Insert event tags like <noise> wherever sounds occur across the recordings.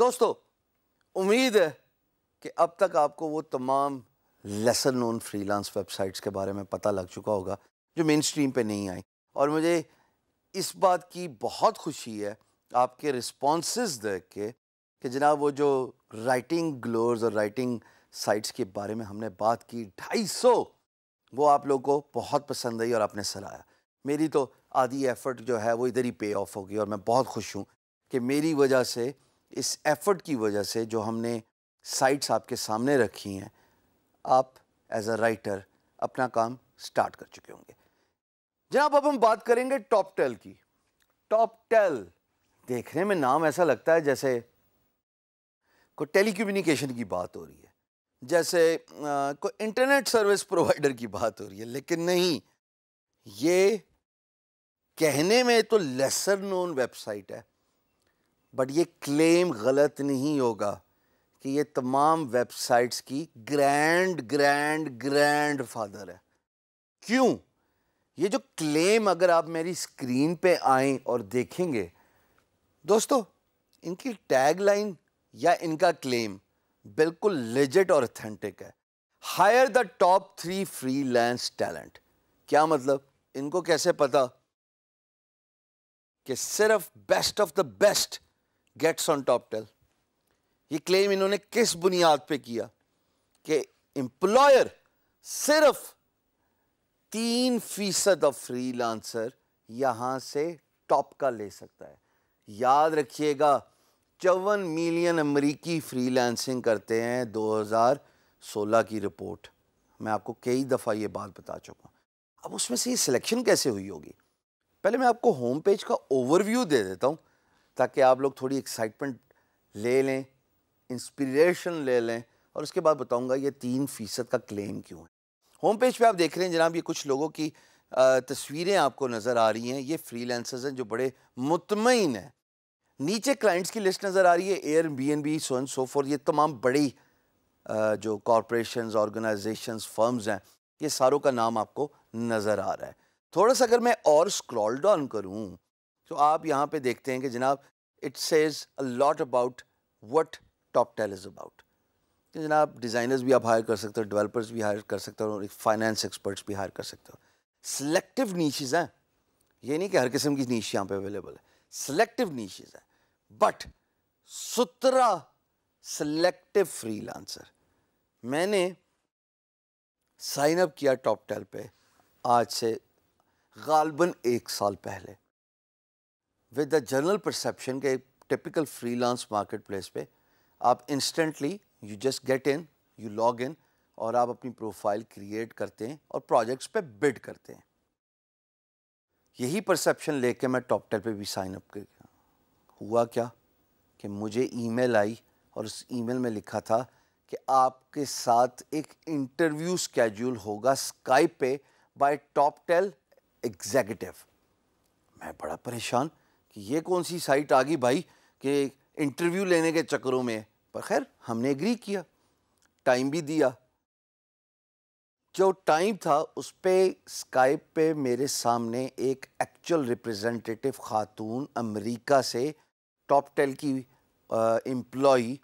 दोस्तों उम्मीद है कि अब तक आपको वो तमाम लेसन नोन फ्रीलांस वेबसाइट्स के बारे में पता लग चुका होगा जो मेन स्ट्रीम पर नहीं आई और मुझे इस बात की बहुत खुशी है आपके रिस्पॉन्स देख के कि जनाब वो जो राइटिंग ग्लोर्स और राइटिंग साइट्स के बारे में हमने बात की ढाई सौ वो आप लोगों को बहुत पसंद आई और आपने सराहा मेरी तो आधी एफर्ट जो है वो इधर ही पे ऑफ होगी और मैं बहुत खुश हूँ कि मेरी वजह से इस एफ़र्ट की वजह से जो हमने साइट्स आपके सामने रखी हैं आप एज अ राइटर अपना काम स्टार्ट कर चुके होंगे जनाब अब हम बात करेंगे टॉप टेल की टॉप टेल देखने में नाम ऐसा लगता है जैसे कोई टेलीकम्युनिकेशन की बात हो रही है जैसे कोई इंटरनेट सर्विस प्रोवाइडर की बात हो रही है लेकिन नहीं ये कहने में तो लेसर नोन वेबसाइट है बट ये क्लेम गलत नहीं होगा कि ये तमाम वेबसाइट्स की ग्रैंड ग्रैंड ग्रैंड फादर है क्यों ये जो क्लेम अगर आप मेरी स्क्रीन पे आए और देखेंगे दोस्तों इनकी टैगलाइन या इनका क्लेम बिल्कुल लेजिट और ऑथेंटिक है hire the top three freelance talent क्या मतलब इनको कैसे पता कि सिर्फ best of the best gets on Toptal ये क्लेम इन्होंने किस बुनियाद पे किया कि एम्प्लॉयर सिर्फ तीन फीसद ऑफ फ्री लांसर यहां से टॉप का ले सकता है याद रखिएगा चौवन मिलियन अमरीकी फ्रीलांसिंग करते हैं 2016 की रिपोर्ट मैं आपको कई दफ़ा ये बात बता चुका अब उसमें से ये सिलेक्शन कैसे हुई होगी पहले मैं आपको होम पेज का ओवरव्यू दे देता हूँ ताकि आप लोग थोड़ी एक्साइटमेंट ले लें इंस्पिरेशन ले लें और उसके बाद बताऊंगा ये तीन फ़ीसद का क्लेम क्यों है होम पेज पे आप देख रहे हैं जनाब ये कुछ लोगों की तस्वीरें आपको नज़र आ रही हैं ये फ्रीलांसर्स हैं जो बड़े मुतमिन हैं नीचे क्लाइंट्स की लिस्ट नज़र आ रही है Airbnb so and so forth ये तमाम बड़ी जो कॉरपोरेशन ऑर्गेनाइजेशन फर्म्स हैं ये सारों का नाम आपको नज़र आ रहा है थोड़ा सा अगर मैं और स्क्रॉल डाउन करूँ तो आप यहाँ पे देखते हैं कि जनाब it says a lot about what Toptal is about जनाब डिज़ाइनर्स भी आप हायर कर सकते हो डेवलपर्स भी हायर कर सकते हो और फाइनेंस एक्सपर्ट्स भी हायर कर सकते हो सिलेक्टिव नीचेज़ हैं ये नहीं कि हर किस्म की नीच यहाँ पे अवेलेबल है सिलेक्टिव नीचेज़ हैं बट सुतरा सिलेक्टिव लांसर मैंने साइन अप किया टॉप टेल पे आज से गालबन एक साल पहले विद द जनरल परसेप्शन के टिपिकल फ्रीलांस मार्केट प्लेस पर आप instantly you just get in you log in और आप अपनी प्रोफाइल क्रिएट करते हैं और प्रोजेक्ट्स पे बिड करते हैं यही परसेप्शन लेके मैं टॉप टेल पर भी साइन अप कर गया हुआ क्या कि मुझे ईमेल आई और उस ईमेल में लिखा था कि आपके साथ एक इंटरव्यू स्केड्यूल होगा स्काइप पे बाय टॉप टेल एग्जीक्यूटिव मैं बड़ा परेशान कि ये कौन सी साइट आ गई भाई कि इंटरव्यू लेने के चक्करों में पर खैर हमने एग्री किया टाइम भी दिया जो टाइम था उस पर स्काइप पे मेरे सामने एक एक्चुअल रिप्रेजेंटेटिव खातून अमेरिका से टॉप टेल की एम्प्लॉय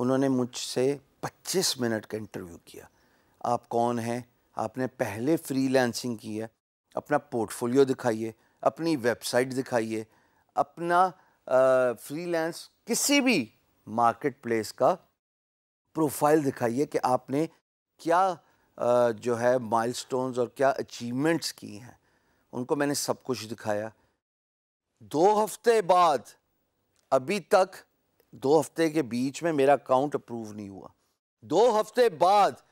उन्होंने मुझसे 25 मिनट का इंटरव्यू किया आप कौन हैं आपने पहले फ्रीलांसिंग की है अपना पोर्टफोलियो दिखाइए अपनी वेबसाइट दिखाइए अपना फ्रीलांस किसी भी मार्केट प्लेस का प्रोफाइल दिखाइए कि आपने क्या आ, जो है माइलस्टोन्स और क्या अचीवमेंट्स की हैं उनको मैंने सब कुछ दिखाया दो हफ्ते बाद अभी तक दो हफ्ते के बीच में मेरा अकाउंट अप्रूव नहीं हुआ दो हफ्ते बाद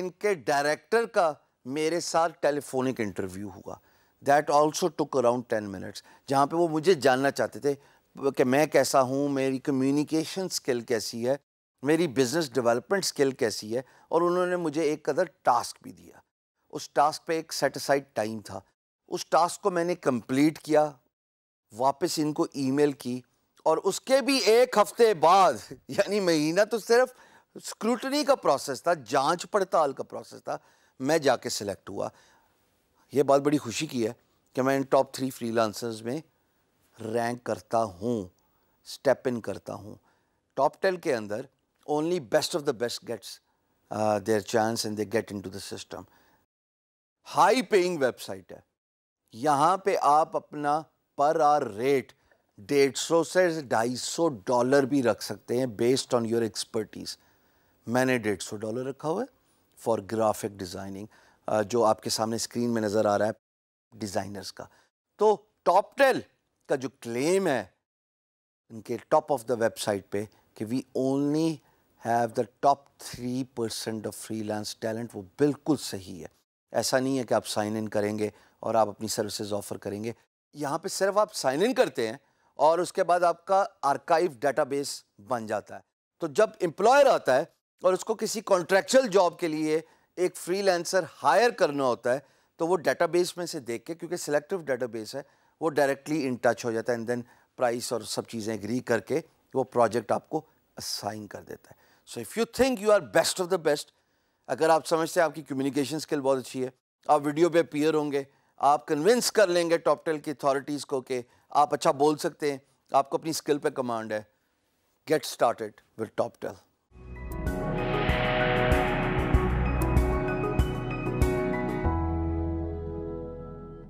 इनके डायरेक्टर का मेरे साथ टेलीफोनिक इंटरव्यू हुआ that also took around ten minutes जहाँ पे वो मुझे जानना चाहते थे कि मैं कैसा हूँ मेरी कम्युनिकेशन स्किल कैसी है मेरी बिजनेस डेवलपमेंट स्किल कैसी है और उन्होंने मुझे एक कदर टास्क भी दिया उस टास्क पे एक सेटिसाइड टाइम था उस टास्क को मैंने कंप्लीट किया वापस इनको ईमेल की और उसके भी एक हफ्ते बाद <laughs> यानी महीना तो सिर्फ स्क्रूटनी का प्रोसेस था जांच पड़ताल का प्रोसेस था मैं जाके सिलेक्ट हुआ ये बात बड़ी खुशी की है कि मैं इन टॉप थ्री फ्री में रैंक करता हूँ स्टेप इन करता हूँ टॉप टेन के अंदर only best of the best gets their chance and they get into the system high paying website है यहाँ पे आप अपना पर आर रेट डेढ़ सौ से ढाई सौ डॉलर भी रख सकते हैं बेस्ड ऑन योर एक्सपर्टीज़ मैंने डेढ़ सौ डॉलर रखा हुआ है फॉर ग्राफिक डिज़ाइनिंग जो आपके सामने स्क्रीन में नज़र आ रहा है डिज़ाइनर्स का तो टॉप टेल का जो क्लेम है उनके टॉप ऑफ द वेबसाइट पे कि we only have the top three percent of freelance talent वो बिल्कुल सही है ऐसा नहीं है कि आप साइन इन करेंगे और आप अपनी सर्विसेज ऑफ़र करेंगे यहाँ पे सिर्फ आप साइन इन करते हैं और उसके बाद आपका आर्काइव डेटाबेस बन जाता है तो जब एम्प्लॉयर आता है और उसको किसी कॉन्ट्रेक्चुअल जॉब के लिए एक फ्रीलांसर हायर करना होता है तो वो डेटाबेस में से देख के क्योंकि सिलेक्टिव डेटाबेस है वो डायरेक्टली इन टच हो जाता है एंड देन प्राइस और सब चीज़ें एग्री करके वो प्रोजेक्ट आपको असाइन कर देता है so if you think you are best of the best अगर आप समझते हैं आपकी कम्युनिकेशन स्किल बहुत अच्छी है आप वीडियो पे अपीयर होंगे आप कन्विंस कर लेंगे टॉपटेल की अथॉरिटीज़ को कि आप अच्छा बोल सकते हैं आपको अपनी स्किल पे कमांड है गेट स्टार्टेड विद टॉपटेल